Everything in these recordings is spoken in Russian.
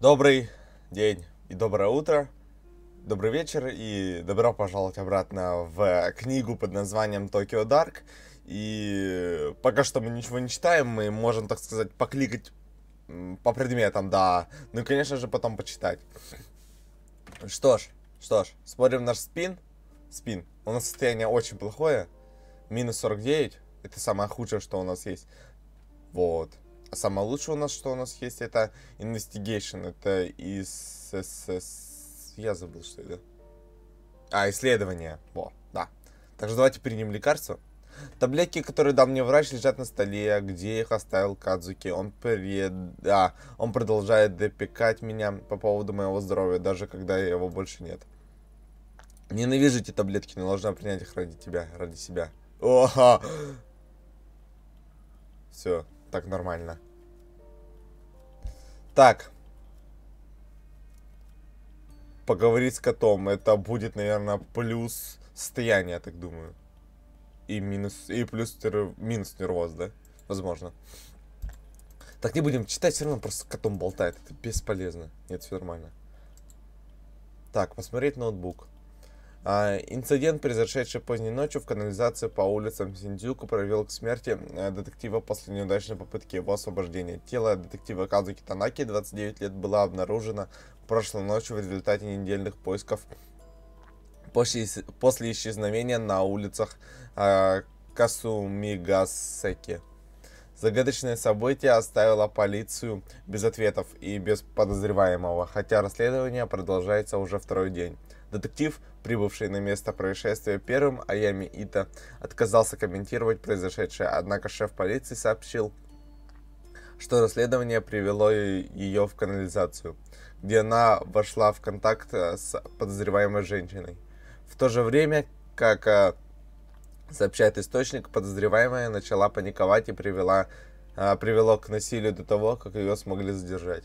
Добрый день и доброе утро, добрый вечер и добро пожаловать обратно в книгу под названием «Токио Дарк». И пока что мы ничего не читаем, мы можем, так сказать, покликать по предметам, да. Ну и, конечно же, потом почитать. Что ж, что ж, смотрим наш спин. Спин. У нас состояние очень плохое. Минус 49. Это самое худшее, что у нас есть. Вот. А самое лучшее у нас, что у нас есть, это Investigation. Это из... Я забыл, что это. А, исследование. Во, да. Так что давайте примем лекарство. Таблетки, которые дал мне врач, лежат на столе, где их оставил Кадзуки. Он, пред, а, он продолжает допекать меня по поводу моего здоровья, даже когда его больше нет. Ненавижу эти таблетки, но должна принять их ради тебя, ради себя. Оха! Все, так нормально. Так. Поговорить с котом. Это будет, наверное, плюс состояние, так думаю. И минус, и плюс нерв... минус нервоз, да? Возможно. Так, не будем читать, все равно просто котом болтает. Это бесполезно. Нет, все нормально. Так, посмотреть ноутбук. А, инцидент, произошедший поздней ночью в канализации по улицам Синдзюку, привел к смерти э, детектива после неудачной попытки его освобождения. Тело детектива Казуки Танаки, 29 лет, было обнаружено прошлой ночью в результате недельных поисков после, исчезновения на улицах э, Касумигасеки. Загадочное событие оставило полицию без ответов и без подозреваемого, хотя расследование продолжается уже второй день. Детектив, прибывший на место происшествия первым, Аями Ита, отказался комментировать произошедшее, однако шеф полиции сообщил, что расследование привело ее в канализацию, где она вошла в контакт э, с подозреваемой женщиной. В то же время, как э, сообщает источник, подозреваемая начала паниковать и привела, э, привело к насилию до того, как ее смогли задержать.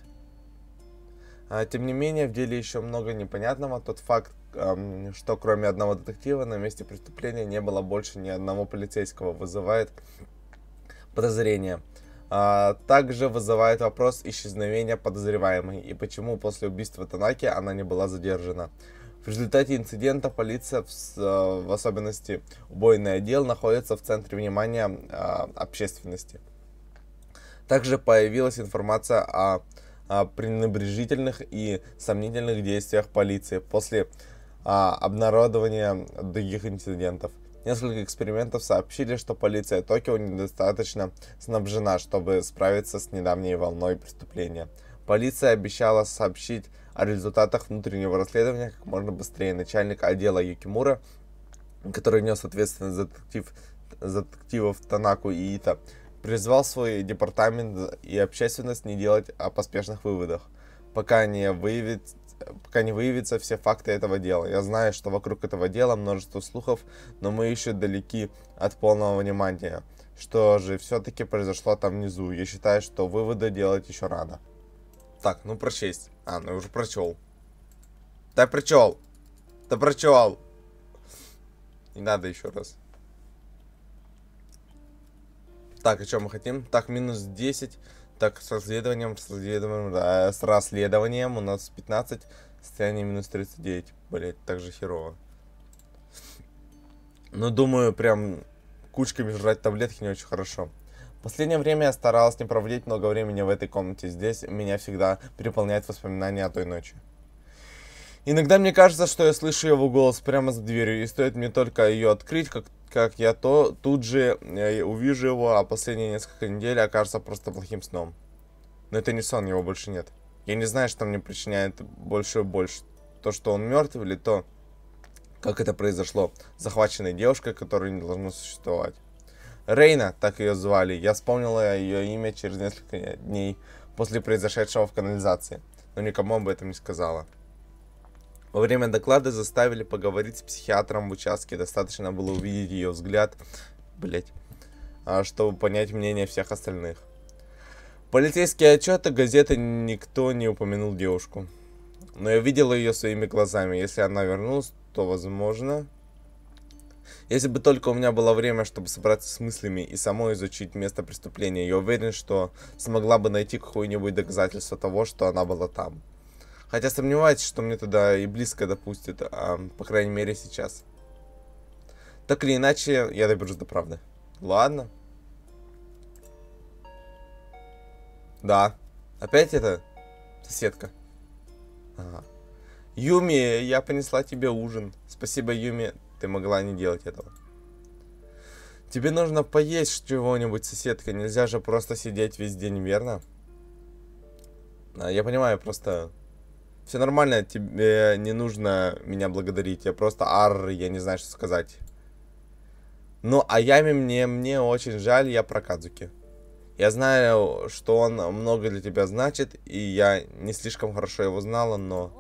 А, тем не менее, в деле еще много непонятного. Тот факт, что кроме одного детектива на месте преступления не было больше ни одного полицейского, вызывает подозрение. А, также вызывает вопрос исчезновения подозреваемой и почему после убийства Танаки она не была задержана. В результате инцидента полиция, в а, особенности убойный отдел, находится в центре внимания общественности. Также появилась информация о о пренебрежительных и сомнительных действиях полиции после а, обнародования других инцидентов. Несколько экспериментов сообщили, что полиция Токио недостаточно снабжена, чтобы справиться с недавней волной преступления. Полиция обещала сообщить о результатах внутреннего расследования как можно быстрее. Начальник отдела Юкимура, который нес ответственность за детектив, за детективов Танаку и Ита, призвал свой департамент и общественность не делать о а поспешных выводах, пока не выявит пока не выявятся все факты этого дела. Я знаю, что вокруг этого дела множество слухов, но мы еще далеки от полного внимания. Что же все-таки произошло там внизу? Я считаю, что выводы делать еще рано. Так, ну прочесть. А, ну я уже прочел. Да прочел! Да прочел! Не надо еще раз. Так, и что мы хотим? Так, минус 10. Так, с расследованием, с расследованием, да, с расследованием у нас 15. Состояние минус 39. Блять, так же херово. Ну, думаю, прям кучками жрать таблетки не очень хорошо. В последнее время я старалась не проводить много времени в этой комнате. Здесь меня всегда переполняет воспоминания о той ночи. Иногда мне кажется, что я слышу его голос прямо за дверью, и стоит мне только ее открыть, как как я то тут же э, увижу его, а последние несколько недель окажется просто плохим сном. Но это не сон, его больше нет. Я не знаю, что мне причиняет большую больше То, что он мертв, или то, как это произошло. Захваченная девушка, которая не должна существовать. Рейна, так ее звали. Я вспомнила ее имя через несколько дней после произошедшего в канализации, но никому об этом не сказала. Во время доклада заставили поговорить с психиатром в участке. Достаточно было увидеть ее взгляд, блять, а, чтобы понять мнение всех остальных. Полицейские отчеты газеты никто не упомянул девушку. Но я видела ее своими глазами. Если она вернулась, то возможно... Если бы только у меня было время, чтобы собраться с мыслями и самой изучить место преступления, я уверен, что смогла бы найти какое-нибудь доказательство того, что она была там. Хотя сомневаюсь, что мне туда и близко допустят, а, по крайней мере сейчас. Так или иначе, я доберусь до правды. Ладно. Да. Опять это? Соседка. Ага. Юми, я принесла тебе ужин. Спасибо, Юми. Ты могла не делать этого. Тебе нужно поесть чего-нибудь, соседка. Нельзя же просто сидеть весь день, верно? А, я понимаю, просто все нормально, тебе не нужно меня благодарить. Я просто ар, я не знаю, что сказать. Ну, а Яме мне, мне очень жаль, я про Кадзуки. Я знаю, что он много для тебя значит, и я не слишком хорошо его знала, но...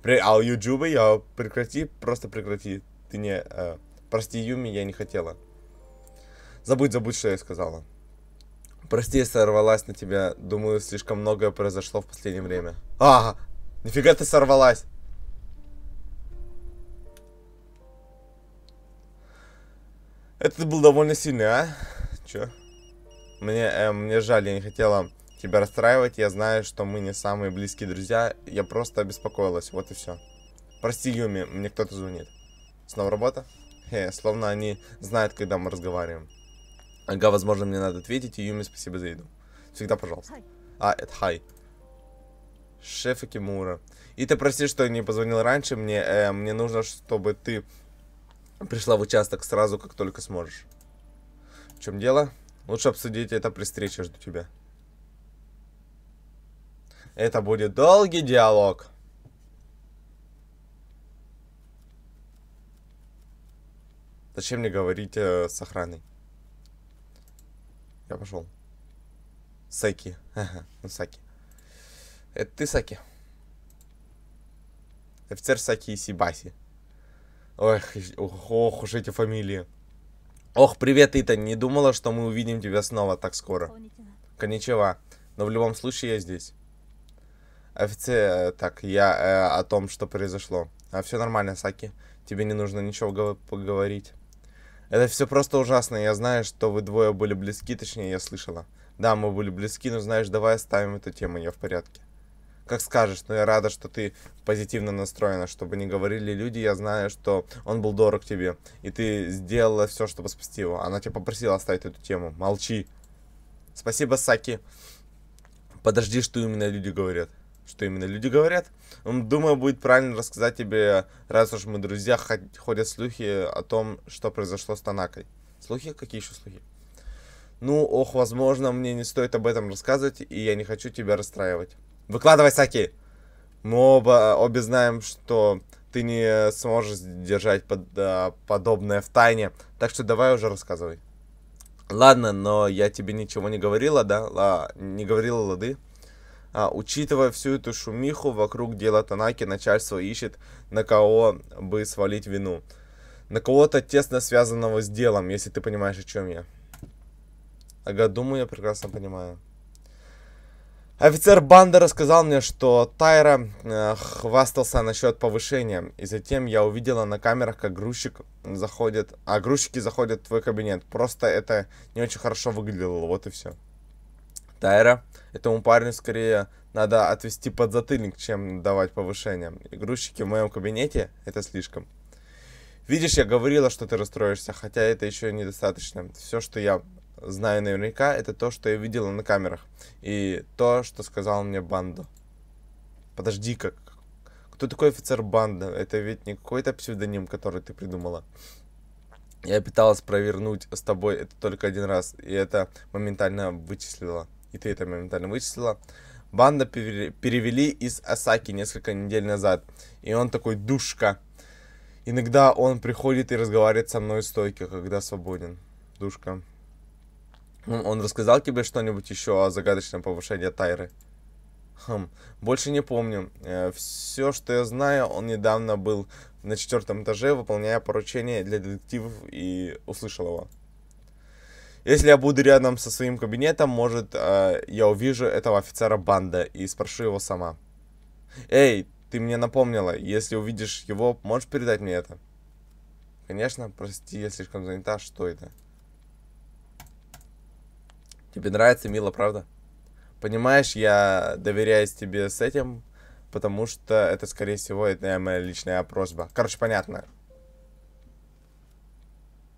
При... А у Юджубы я прекрати, просто прекрати. Ты не... Э, прости, Юми, я не хотела. Забудь, забудь, что я сказала. Прости, я сорвалась на тебя. Думаю, слишком многое произошло в последнее время. А, Нифига ты сорвалась. Это был довольно сильный, а? Чё? Мне, э, мне жаль, я не хотела тебя расстраивать. Я знаю, что мы не самые близкие друзья. Я просто обеспокоилась. Вот и все. Прости, Юми, мне кто-то звонит. Снова работа? Хе, словно они знают, когда мы разговариваем. Ага, возможно, мне надо ответить. И Юми, спасибо за еду. Всегда пожалуйста. А, это хай шефа Кимура. И ты прости, что не позвонил раньше, мне, э, мне нужно, чтобы ты пришла в участок сразу, как только сможешь. В чем дело? Лучше обсудить это при встрече, жду тебя. Это будет долгий диалог. Зачем мне говорить э, с охраной? Я пошел. Саки, Ага, ну Саки. Это ты, Саки? Офицер Саки Сибаси. Ох, ох уж эти фамилии. Ох, привет, Итан. Не думала, что мы увидим тебя снова так скоро. Коничева. Но в любом случае я здесь. Офицер... Э, так, я э, о том, что произошло. А все нормально, Саки. Тебе не нужно ничего поговорить. Это все просто ужасно. Я знаю, что вы двое были близки, точнее, я слышала. Да, мы были близки, но знаешь, давай оставим эту тему, я в порядке как скажешь, но я рада, что ты позитивно настроена, чтобы не говорили люди, я знаю, что он был дорог тебе, и ты сделала все, чтобы спасти его. Она тебя попросила оставить эту тему. Молчи. Спасибо, Саки. Подожди, что именно люди говорят. Что именно люди говорят? Думаю, будет правильно рассказать тебе, раз уж мы друзья, ходят слухи о том, что произошло с Танакой. Слухи? Какие еще слухи? Ну, ох, возможно, мне не стоит об этом рассказывать, и я не хочу тебя расстраивать. Выкладывай саки. Мы оба, обе знаем, что ты не сможешь держать под, а, подобное в тайне. Так что давай уже рассказывай. Ладно, но я тебе ничего не говорила, да? А, не говорила, лады? А, учитывая всю эту шумиху вокруг дела Танаки, начальство ищет, на кого бы свалить вину. На кого-то тесно связанного с делом, если ты понимаешь, о чем я. Ага, думаю, я прекрасно понимаю. Офицер Банда рассказал мне, что Тайра э, хвастался насчет повышения, и затем я увидела на камерах, как грузчик заходит, а грузчики заходят в твой кабинет. Просто это не очень хорошо выглядело, вот и все. Тайра, этому парню скорее надо отвести под затыльник, чем давать повышение. И грузчики в моем кабинете это слишком. Видишь, я говорила, что ты расстроишься, хотя это еще недостаточно. Все, что я знаю наверняка, это то, что я видела на камерах. И то, что сказал мне Банда. Подожди, как? Кто такой офицер Банда? Это ведь не какой-то псевдоним, который ты придумала. Я пыталась провернуть с тобой это только один раз, и это моментально вычислила. И ты это моментально вычислила. Банда перевели из Осаки несколько недель назад. И он такой душка. Иногда он приходит и разговаривает со мной стойки, когда свободен. Душка. Он рассказал тебе что-нибудь еще о загадочном повышении Тайры? Хм, больше не помню. Э, Все, что я знаю, он недавно был на четвертом этаже, выполняя поручение для детективов и услышал его. Если я буду рядом со своим кабинетом, может, э, я увижу этого офицера банда и спрошу его сама. Эй, ты мне напомнила, если увидишь его, можешь передать мне это? Конечно, прости, я слишком занята, что это? Тебе нравится Мила, правда? Понимаешь, я доверяюсь тебе с этим, потому что это, скорее всего, это моя личная просьба. Короче, понятно.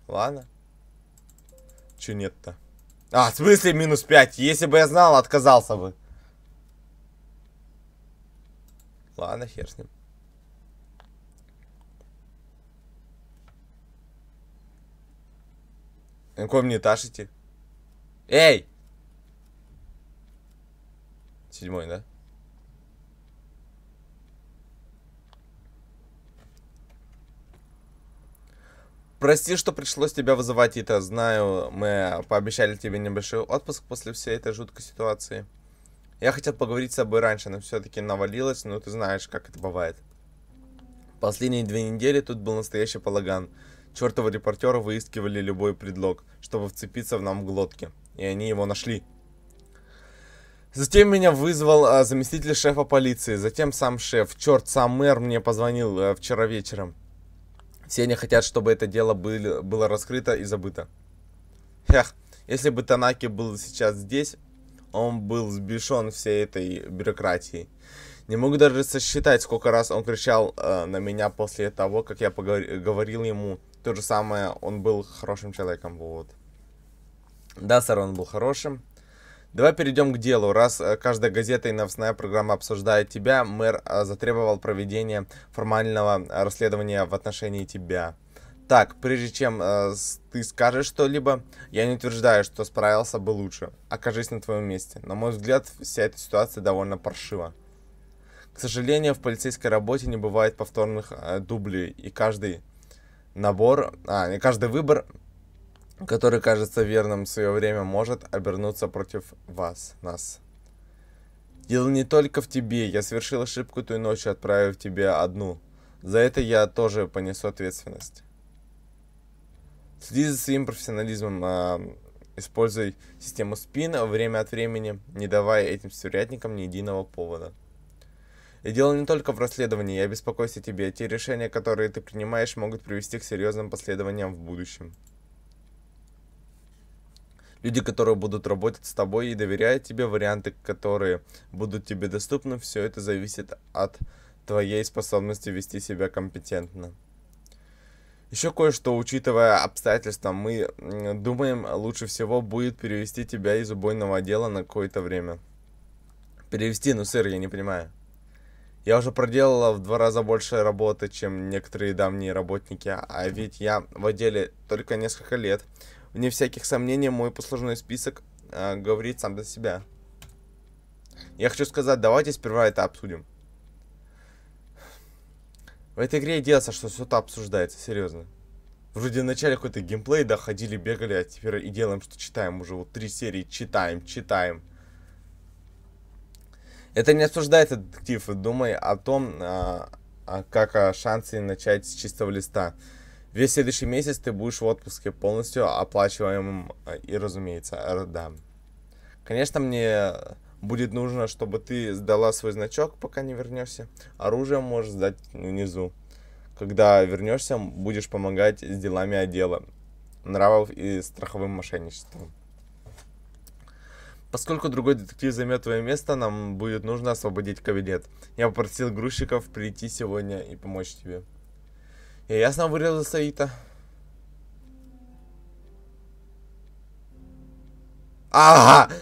Ладно. Че нет-то? А, в смысле минус 5? Если бы я знал, отказался бы. Ладно, хер с ним. Какой мне ташите? Эй! Седьмой, да? Прости, что пришлось тебя вызывать, Ита. Знаю, мы пообещали тебе небольшой отпуск после всей этой жуткой ситуации. Я хотел поговорить с тобой раньше, но все-таки навалилось, но ну, ты знаешь, как это бывает. Последние две недели тут был настоящий полаган. Чертовы репортеры выискивали любой предлог, чтобы вцепиться в нам в глотки и они его нашли. Затем меня вызвал а, заместитель шефа полиции, затем сам шеф. Черт, сам мэр мне позвонил а, вчера вечером. Все они хотят, чтобы это дело были, было раскрыто и забыто. Хех, если бы Танаки был сейчас здесь, он был сбешен всей этой бюрократией. Не могу даже сосчитать, сколько раз он кричал э, на меня после того, как я говорил ему то же самое. Он был хорошим человеком, вот. Да, Сарон был хорошим. Давай перейдем к делу. Раз э, каждая газета и новостная программа обсуждает тебя, мэр э, затребовал проведение формального э, расследования в отношении тебя. Так, прежде чем э, ты скажешь что-либо, я не утверждаю, что справился бы лучше. Окажись на твоем месте. На мой взгляд, вся эта ситуация довольно паршива. К сожалению, в полицейской работе не бывает повторных э, дублей, и каждый набор, а, и каждый выбор который кажется верным в свое время, может обернуться против вас, нас. Дело не только в тебе. Я совершил ошибку той ночью, отправив тебе одну. За это я тоже понесу ответственность. Следи за своим профессионализмом. А, используй систему спин время от времени, не давая этим стерятникам ни единого повода. И дело не только в расследовании, я беспокоюсь о тебе. Те решения, которые ты принимаешь, могут привести к серьезным последованиям в будущем люди, которые будут работать с тобой и доверяют тебе, варианты, которые будут тебе доступны, все это зависит от твоей способности вести себя компетентно. Еще кое-что, учитывая обстоятельства, мы думаем, лучше всего будет перевести тебя из убойного отдела на какое-то время. Перевести, ну, сыр, я не понимаю. Я уже проделала в два раза больше работы, чем некоторые давние работники, а ведь я в отделе только несколько лет. Вне всяких сомнений, мой послужной список э, говорит сам за себя. Я хочу сказать, давайте сперва это обсудим. В этой игре делается, что что-то обсуждается, серьезно. Вроде вначале какой-то геймплей, да, ходили, бегали, а теперь и делаем, что читаем уже. Вот три серии читаем, читаем. Это не обсуждает детектив. Думай о том, а, а как а, шансы начать с чистого листа. Весь следующий месяц ты будешь в отпуске полностью оплачиваемым э, и, разумеется, э, да. Конечно, мне будет нужно, чтобы ты сдала свой значок, пока не вернешься. Оружие можешь сдать внизу. Когда вернешься, будешь помогать с делами отдела, нравов и страховым мошенничеством. Поскольку другой детектив займет твое место, нам будет нужно освободить кабинет. Я попросил грузчиков прийти сегодня и помочь тебе. Ja jasno võrreldes sõita. Ага!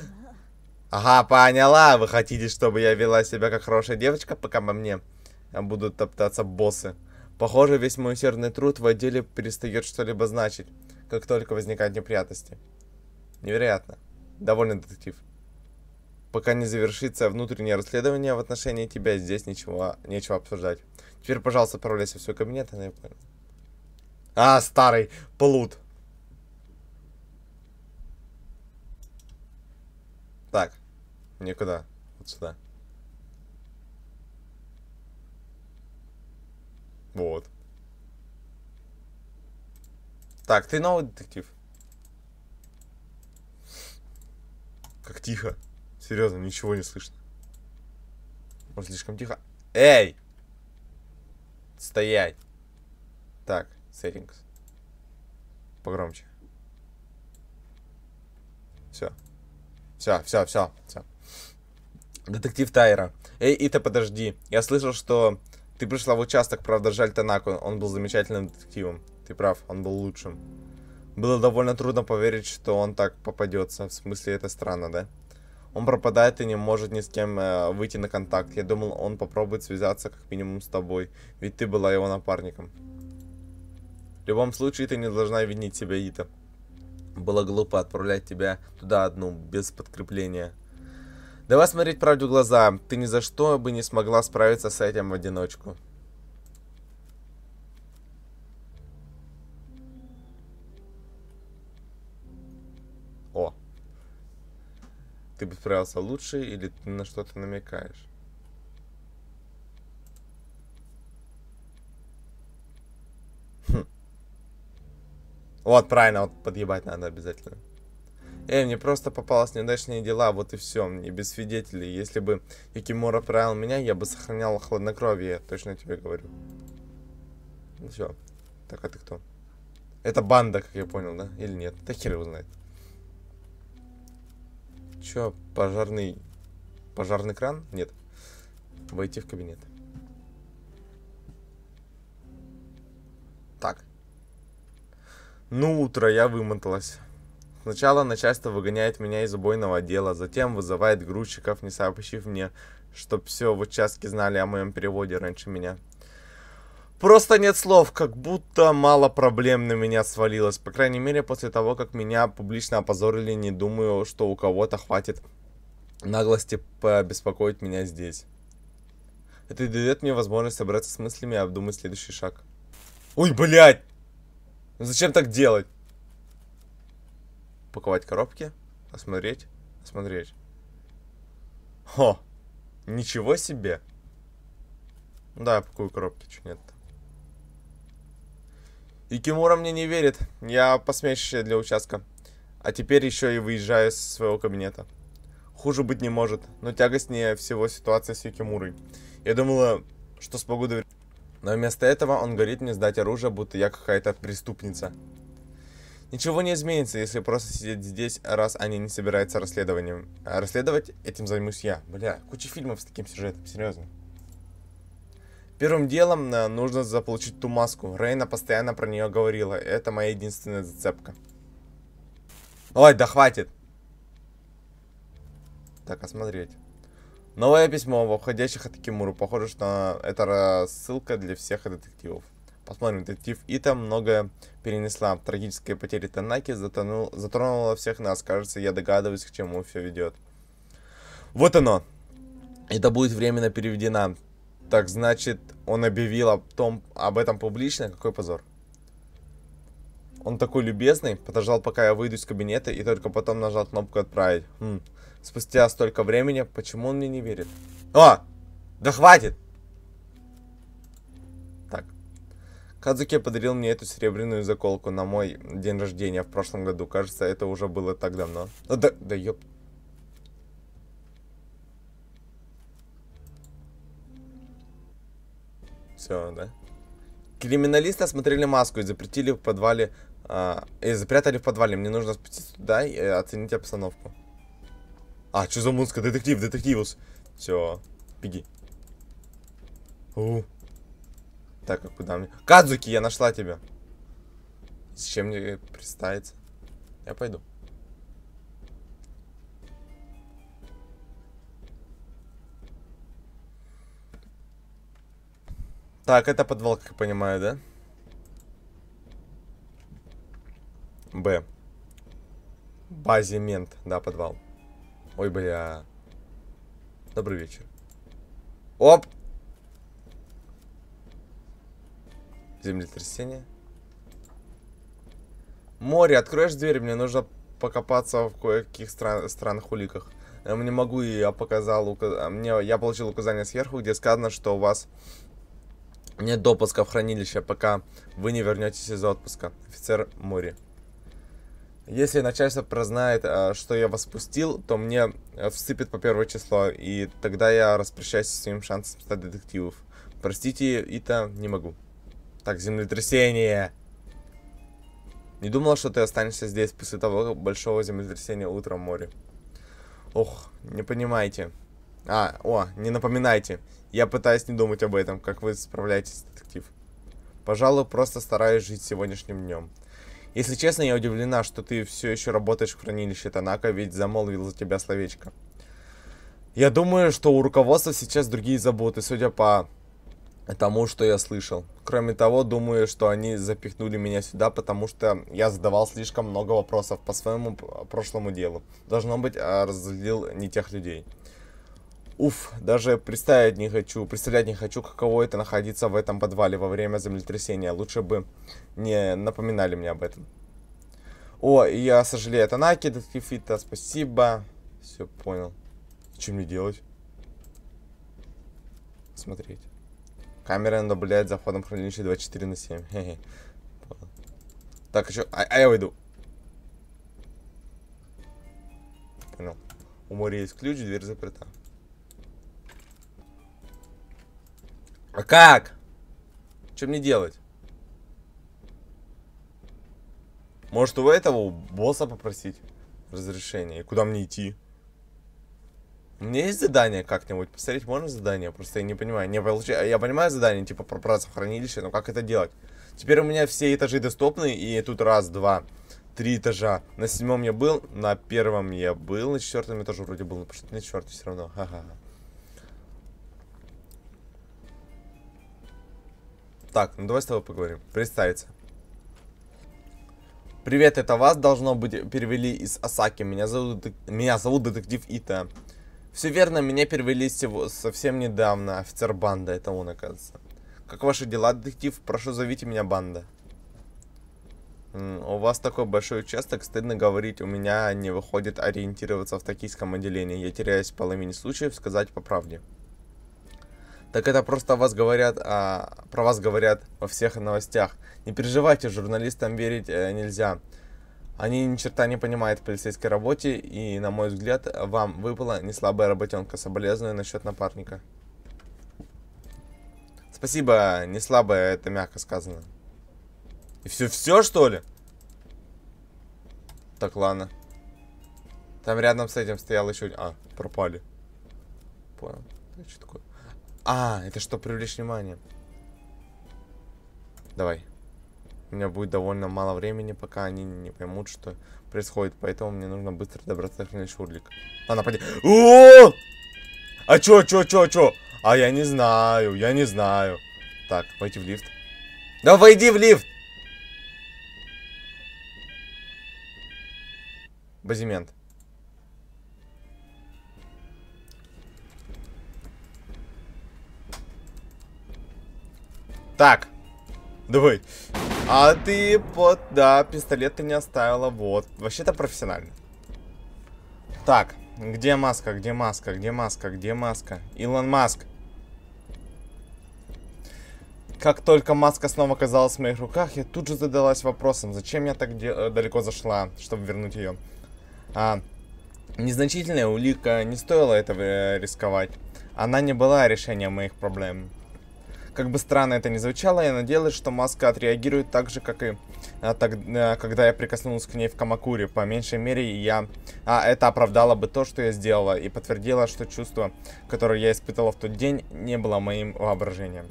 Ага, поняла. Вы хотите, чтобы я вела себя как хорошая девочка, пока по мне будут топтаться боссы. Похоже, весь мой усердный труд в отделе перестает что-либо значить, как только возникают неприятности. Невероятно. Довольно детектив пока не завершится внутреннее расследование в отношении тебя, здесь ничего, нечего обсуждать. Теперь, пожалуйста, отправляйся в свой кабинет, ну, она... А, старый плут. Так, никуда, вот сюда. Вот. Так, ты новый детектив. Как тихо. Серьезно, ничего не слышно. Может, слишком тихо? Эй! Стоять! Так, settings. Погромче. Все. Все, все, все, все. Детектив Тайра. Эй, Ита, подожди. Я слышал, что ты пришла в участок, правда, жаль Танаку. Он был замечательным детективом. Ты прав, он был лучшим. Было довольно трудно поверить, что он так попадется. В смысле, это странно, да? Он пропадает и не может ни с кем э, выйти на контакт. Я думал, он попробует связаться как минимум с тобой, ведь ты была его напарником. В любом случае, ты не должна винить себя, Ита. Было глупо отправлять тебя туда одну, без подкрепления. Давай смотреть правду в глаза. Ты ни за что бы не смогла справиться с этим в одиночку. справился лучше или ты на что-то намекаешь? Хм. Вот, правильно, вот подъебать надо обязательно. Эй, мне просто попалось неудачные дела, вот и все, мне без свидетелей. Если бы Якимура правил меня, я бы сохранял хладнокровие, точно тебе говорю. Ну все. Так, а ты кто? Это банда, как я понял, да? Или нет? Да хер его знает. Чё, пожарный... Пожарный кран? Нет. Войти в кабинет. Так. Ну, утро, я вымоталась. Сначала начальство выгоняет меня из убойного отдела, затем вызывает грузчиков, не сообщив мне, чтоб все в участке знали о моем переводе раньше меня. Просто нет слов, как будто мало проблем на меня свалилось. По крайней мере, после того, как меня публично опозорили, не думаю, что у кого-то хватит наглости побеспокоить меня здесь. Это дает мне возможность собраться с мыслями и обдумать следующий шаг. Ой, блядь! Ну зачем так делать? Паковать коробки, осмотреть, осмотреть. О, Ничего себе! Да, я пакую коробки, что нет-то. И Кимура мне не верит. Я посмешище для участка. А теперь еще и выезжаю из своего кабинета. Хуже быть не может, но тягостнее всего ситуация с Юкимурой. Я думала, что смогу доверять. Но вместо этого он говорит мне сдать оружие, будто я какая-то преступница. Ничего не изменится, если просто сидеть здесь, раз они не собираются расследованием. А расследовать этим займусь я. Бля, куча фильмов с таким сюжетом, серьезно. Первым делом э, нужно заполучить ту маску. Рейна постоянно про нее говорила. Это моя единственная зацепка. Ой, да хватит. Так, осмотреть. А Новое письмо в уходящих от Кимуру. Похоже, что это рассылка для всех детективов. Посмотрим, детектив Ита многое перенесла. Трагическая потеря Танаки затонул, затронула всех нас. Кажется, я догадываюсь, к чему все ведет. Вот оно. Это будет временно переведено. Так значит, он объявил об, том, об этом публично? Какой позор. Он такой любезный, подождал, пока я выйду из кабинета, и только потом нажал кнопку «Отправить». Хм. Спустя столько времени, почему он мне не верит? О! А, да хватит! Так. Кадзуке подарил мне эту серебряную заколку на мой день рождения в прошлом году. Кажется, это уже было так давно. Да, да ёпт. Все, да? Криминалисты осмотрели маску и запретили в подвале... А, и запрятали в подвале. Мне нужно спуститься туда и э, оценить обстановку. А, что за музыка? Детектив, детективус. Все, беги. У. Так, а куда мне... Кадзуки, я нашла тебя. С чем мне э, представиться? Я пойду. Так, это подвал, как я понимаю, да? Б. Базимент. Да, подвал. Ой, бля. Добрый вечер. Оп! Землетрясение. Море, откроешь дверь? Мне нужно покопаться в кое-каких стран, странных уликах. Я э, не могу, и я показал... Указ... Мне, я получил указание сверху, где сказано, что у вас нет допуска в хранилище, пока вы не вернетесь из отпуска. Офицер Мури. Если начальство прознает, а, что я вас пустил, то мне э, всыпет по первое число, и тогда я распрощаюсь со своим шансом стать детективом. Простите, Ита, не могу. Так, землетрясение! Не думала, что ты останешься здесь после того большого землетрясения утром в море. Ох, не понимаете. А, о, не напоминайте. Я пытаюсь не думать об этом. Как вы справляетесь, детектив? Пожалуй, просто стараюсь жить сегодняшним днем. Если честно, я удивлена, что ты все еще работаешь в хранилище Танака, ведь замолвил за тебя словечко. Я думаю, что у руководства сейчас другие заботы, судя по тому, что я слышал. Кроме того, думаю, что они запихнули меня сюда, потому что я задавал слишком много вопросов по своему прошлому делу. Должно быть, а, разделил не тех людей. Уф, даже представить не хочу, представлять не хочу, каково это находиться в этом подвале во время землетрясения. Лучше бы не напоминали мне об этом. О, я сожалею, это Наки, детектив Фита, спасибо. Все, понял. Чем мне делать? Смотреть. Камера наблюдает за ходом хранилища 24 на 7. Хе -хе. Так, еще... А, а, а я выйду. Понял. У моря есть ключ, дверь заперта. А как? Что мне делать? Может, у этого, у босса попросить разрешение? И куда мне идти? У меня есть задание как-нибудь? Посмотреть можно задание? Просто я не понимаю. Не получ... Я понимаю задание, типа, пробраться в хранилище, но как это делать? Теперь у меня все этажи доступны, и тут раз, два, три этажа. На седьмом я был, на первом я был, на четвертом этаже вроде был, но на четвертом все равно. Ха-ха-ха. Так, ну давай с тобой поговорим. Представиться. Привет, это вас должно быть перевели из Осаки. Меня зовут, меня зовут детектив Ита. Все верно, меня перевели всего, совсем недавно. Офицер банда, это он, оказывается. Как ваши дела, детектив? Прошу, зовите меня банда. У вас такой большой участок, стыдно говорить, у меня не выходит ориентироваться в токийском отделении. Я теряюсь в половине случаев, сказать по правде так это просто вас говорят, а, про вас говорят во всех новостях. Не переживайте, журналистам верить э, нельзя. Они ни черта не понимают в полицейской работе, и, на мой взгляд, вам выпала не слабая работенка. Соболезную насчет напарника. Спасибо, не слабая, это мягко сказано. И все, все что ли? Так, ладно. Там рядом с этим стоял еще... А, пропали. Понял. Это что такое? А, это что, привлечь внимание? Давай. У меня будет довольно мало времени, пока они не поймут, что происходит. Поэтому мне нужно быстро добраться до Шурлик. Она напади. О! А чё, чё, чё, чё? А я не знаю, я не знаю. Так, войти в лифт. Да войди в лифт! Базимент. Так. Давай. А ты под... Да, пистолет ты не оставила. Вот. Вообще-то профессионально. Так. Где маска? Где маска? Где маска? Где маска? Илон Маск. Как только маска снова оказалась в моих руках, я тут же задалась вопросом, зачем я так э, далеко зашла, чтобы вернуть ее. А, незначительная улика, не стоила этого э, рисковать. Она не была решением моих проблем. Как бы странно это ни звучало, я надеялась, что маска отреагирует так же, как и а, так, а, когда я прикоснулась к ней в Камакуре. По меньшей мере, я а, это оправдало бы то, что я сделала, и подтвердило, что чувство, которое я испытывала в тот день, не было моим воображением.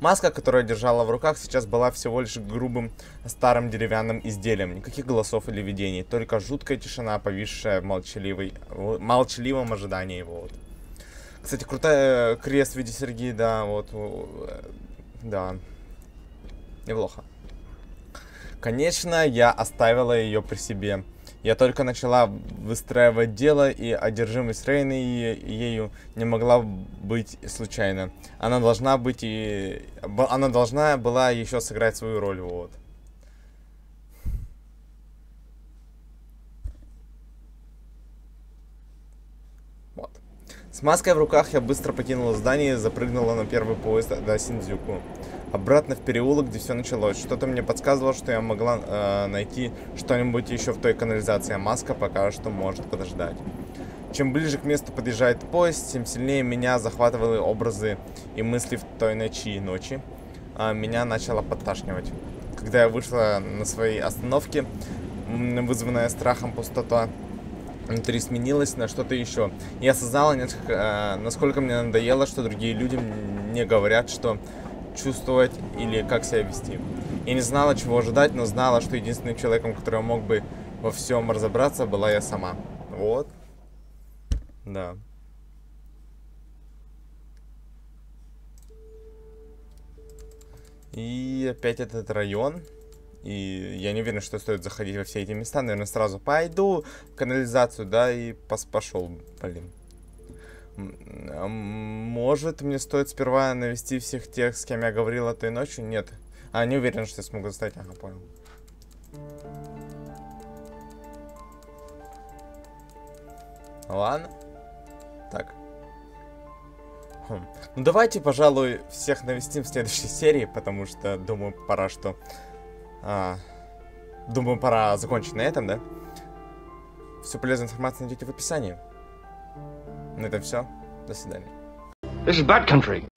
Маска, которую я держала в руках, сейчас была всего лишь грубым старым деревянным изделием. Никаких голосов или видений, только жуткая тишина, повисшая в молчаливой, в молчаливом ожидании его. Вот. Кстати, крутая э, крест в виде Сергея, да, вот, э, да, неплохо. Конечно, я оставила ее при себе. Я только начала выстраивать дело, и одержимость Рейны ею не могла быть случайно. Она должна быть и... Она должна была еще сыграть свою роль, вот. маской в руках я быстро покинула здание и запрыгнула на первый поезд до Синдзюку. Обратно в переулок, где все началось. Что-то мне подсказывало, что я могла э, найти что-нибудь еще в той канализации, а маска пока что может подождать. Чем ближе к месту подъезжает поезд, тем сильнее меня захватывали образы и мысли в той ночи и ночи. А меня начало подташнивать. Когда я вышла на своей остановке, вызванная страхом пустота, внутри сменилось на что-то еще. Я осознала, э, насколько мне надоело, что другие люди мне говорят, что чувствовать или как себя вести. Я не знала, чего ожидать, но знала, что единственным человеком, который мог бы во всем разобраться, была я сама. Вот. Да. И опять этот район. И я не уверен, что стоит заходить во все эти места. Наверное, сразу пойду в канализацию, да, и пос пошел, блин. А, может, мне стоит сперва навести всех тех, с кем я говорил этой ночью? Нет. А, не уверен, что я смогу достать. Ага, понял. Ладно. Так. Хм. Ну давайте, пожалуй, всех навестим в следующей серии, потому что, думаю, пора что а, думаю, пора закончить на этом, да? Всю полезную информацию найдете в описании. На этом все. До свидания. This is bad country.